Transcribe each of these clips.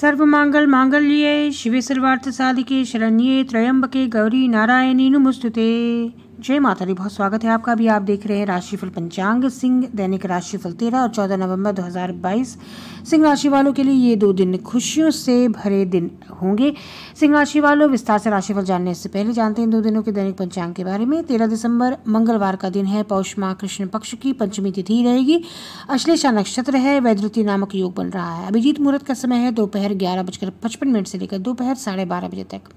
सर्वमाङ्गल माङ्गल्ये शिवे सर्वार्थसाधिके शरण्ये त्र्यम्बके गौरी नारायणी नुमुस्तुते जय माता दी बहुत स्वागत है आपका अभी आप देख रहे हैं राशिफल पंचांग सिंह दैनिक राशिफल तेरह और चौदह नवंबर 2022 सिंह राशि वालों के लिए ये दो दिन खुशियों से भरे दिन होंगे सिंह राशि वालों विस्तार से राशिफल जानने से पहले जानते हैं दो दिनों के दैनिक पंचांग के बारे में तेरह दिसंबर मंगलवार का दिन है पौष माह कृष्ण पक्ष की पंचमी तिथि रहेगी अश्लेषा नक्षत्र है वैद्युति नामक योग बन रहा है अभिजीत मुहूर्त का समय है दोपहर ग्यारह बजकर पचपन मिनट से लेकर दोपहर साढ़े बारह बजे तक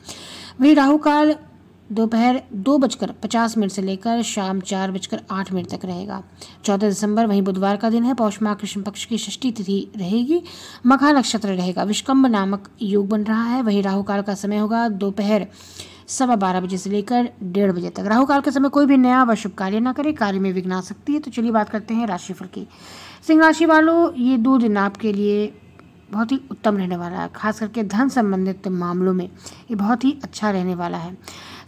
वही राहुकाल दोपहर दो बजकर पचास मिनट से लेकर शाम चार बजकर आठ मिनट तक रहेगा चौदह दिसंबर वहीं बुधवार का दिन है पौष माह कृष्ण पक्ष की षष्ठी तिथि रहेगी मखा नक्षत्र रहेगा विष्कम्भ नामक योग बन रहा है वहीं राहु काल का समय होगा दोपहर सवा बारह बजे से लेकर डेढ़ बजे तक राहुकाल के समय कोई भी नया व शुभ कार्य ना करे कार्य में विघ्न आ सकती है तो चलिए बात करते हैं राशिफल की सिंह राशि वालों ये दो दिन आपके लिए बहुत ही उत्तम रहने वाला है खास करके धन संबंधित मामलों में ये बहुत ही अच्छा रहने वाला है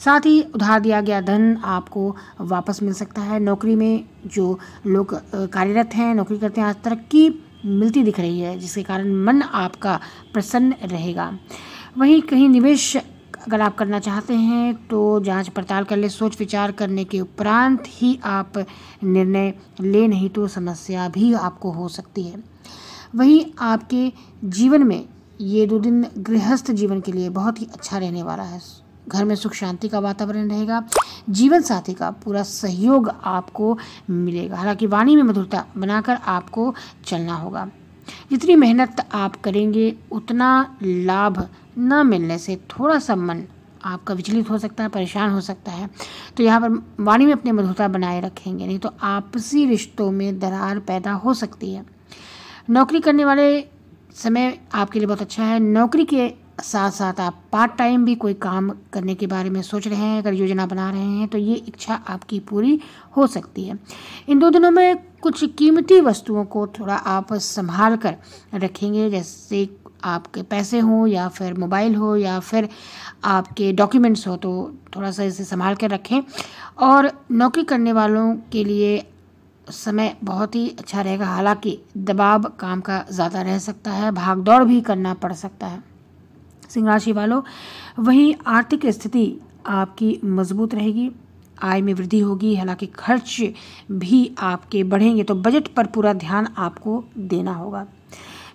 साथ ही उधार दिया गया धन आपको वापस मिल सकता है नौकरी में जो लोग कार्यरत हैं नौकरी करते हैं आज तरक्की मिलती दिख रही है जिसके कारण मन आपका प्रसन्न रहेगा वहीं कहीं निवेश अगर आप करना चाहते हैं तो जांच पड़ताल कर ले सोच विचार करने के उपरांत ही आप निर्णय ले नहीं तो समस्या भी आपको हो सकती है वहीं आपके जीवन में ये दो दिन गृहस्थ जीवन के लिए बहुत ही अच्छा रहने वाला है घर में सुख शांति का वातावरण रहेगा जीवन साथी का पूरा सहयोग आपको मिलेगा हालांकि वाणी में मधुरता बनाकर आपको चलना होगा जितनी मेहनत आप करेंगे उतना लाभ न मिलने से थोड़ा सा मन आपका विचलित हो सकता है परेशान हो सकता है तो यहाँ पर वाणी में अपनी मधुरता बनाए रखेंगे नहीं तो आपसी रिश्तों में दरार पैदा हो सकती है नौकरी करने वाले समय आपके लिए बहुत अच्छा है नौकरी के साथ साथ आप पार्ट टाइम भी कोई काम करने के बारे में सोच रहे हैं अगर योजना बना रहे हैं तो ये इच्छा आपकी पूरी हो सकती है इन दो दिनों में कुछ कीमती वस्तुओं को थोड़ा आप संभाल कर रखेंगे जैसे आपके पैसे हों या फिर मोबाइल हो या फिर आपके डॉक्यूमेंट्स हो तो थोड़ा सा इसे संभाल कर रखें और नौकरी करने वालों के लिए समय बहुत ही अच्छा रहेगा हालांकि दबाव काम का ज़्यादा रह सकता है भाग दौड़ भी करना पड़ सकता है सिंह राशि वालों वहीं आर्थिक स्थिति आपकी मजबूत रहेगी आय में वृद्धि होगी हालांकि खर्च भी आपके बढ़ेंगे तो बजट पर पूरा ध्यान आपको देना होगा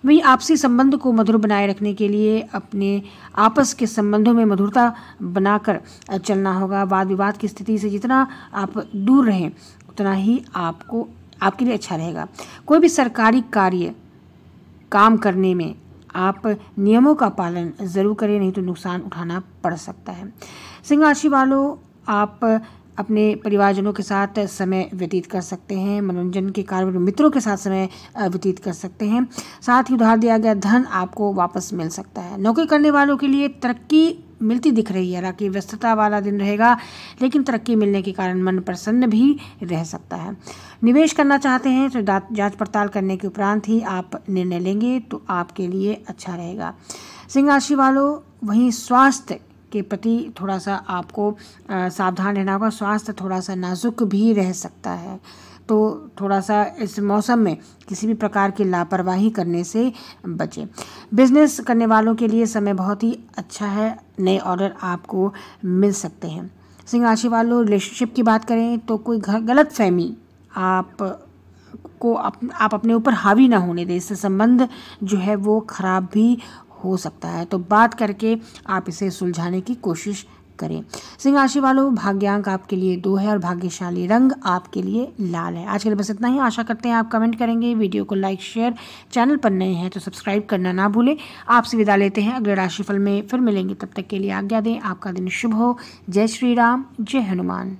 वहीं आपसी संबंध को मधुर बनाए रखने के लिए अपने आपस के संबंधों में मधुरता बनाकर चलना होगा वाद विवाद की स्थिति से जितना आप दूर रहें उतना ही आपको आपके लिए अच्छा रहेगा कोई भी सरकारी कार्य काम करने में आप नियमों का पालन ज़रूर करें नहीं तो नुकसान उठाना पड़ सकता है सिंह राशि वालों आप अपने परिवारजनों के साथ समय व्यतीत कर सकते हैं मनोरंजन के कार्य मित्रों के साथ समय व्यतीत कर सकते हैं साथ ही उधार दिया गया धन आपको वापस मिल सकता है नौकरी करने वालों के लिए तरक्की मिलती दिख रही है हालांकि व्यस्तता वाला दिन रहेगा लेकिन तरक्की मिलने के कारण मन प्रसन्न भी रह सकता है निवेश करना चाहते हैं तो जांच पड़ताल करने के उपरांत ही आप निर्णय लेंगे तो आपके लिए अच्छा रहेगा सिंह राशि वालों वहीं स्वास्थ्य के प्रति थोड़ा सा आपको सावधान रहना होगा स्वास्थ्य थोड़ा सा नाजुक भी रह सकता है तो थोड़ा सा इस मौसम में किसी भी प्रकार की लापरवाही करने से बचें बिजनेस करने वालों के लिए समय बहुत ही अच्छा है नए ऑर्डर आपको मिल सकते हैं सिंह राशि वालों रिलेशनशिप की बात करें तो कोई गलत फहमी आप को आप अपने ऊपर हावी ना होने दें इससे संबंध जो है वो ख़राब भी हो सकता है तो बात करके आप इसे सुलझाने की कोशिश करें सिंह राशि वालों भाग्यांक आपके लिए दो है और भाग्यशाली रंग आपके लिए लाल है आज के लिए बस इतना ही आशा करते हैं आप कमेंट करेंगे वीडियो को लाइक शेयर चैनल पर नए हैं तो सब्सक्राइब करना ना भूलें आपसे विदा लेते हैं अगले राशिफल में फिर मिलेंगे तब तक के लिए आज्ञा दें आपका दिन शुभ हो जय श्री राम जय हनुमान